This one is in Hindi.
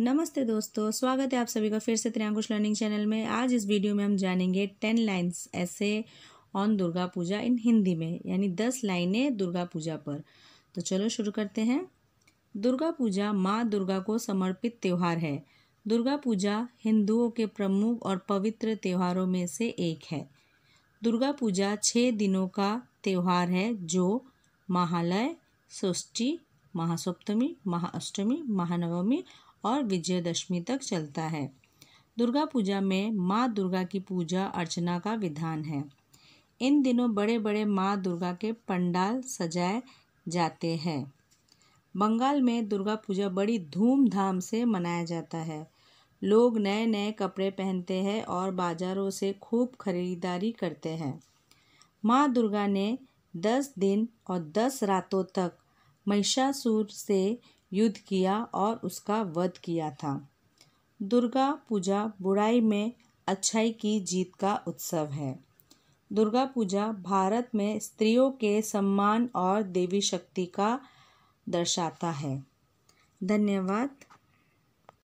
नमस्ते दोस्तों स्वागत है आप सभी का फिर से त्रियांकुश लर्निंग चैनल में आज इस वीडियो में हम जानेंगे ten lines essay on Durga Puja in Hindi में यानी दस लाइनें दुर्गा पूजा पर तो चलो शुरू करते हैं दुर्गा पूजा माँ दुर्गा को समर्पित त्यौहार है दुर्गा पूजा हिंदुओं के प्रमुख और पवित्र त्योहारों में से एक है दुर्गा पूजा छः दिनों का त्यौहार है जो महालय षष्ठी महासप्तमी महाअष्टमी महानवमी और विजयदशमी तक चलता है दुर्गा पूजा में माँ दुर्गा की पूजा अर्चना का विधान है इन दिनों बड़े बड़े माँ दुर्गा के पंडाल सजाए जाते हैं बंगाल में दुर्गा पूजा बड़ी धूमधाम से मनाया जाता है लोग नए नए कपड़े पहनते हैं और बाज़ारों से खूब खरीदारी करते हैं माँ दुर्गा ने दस दिन और दस रातों तक महिषासुर से युद्ध किया और उसका वध किया था दुर्गा पूजा बुराई में अच्छाई की जीत का उत्सव है दुर्गा पूजा भारत में स्त्रियों के सम्मान और देवी शक्ति का दर्शाता है धन्यवाद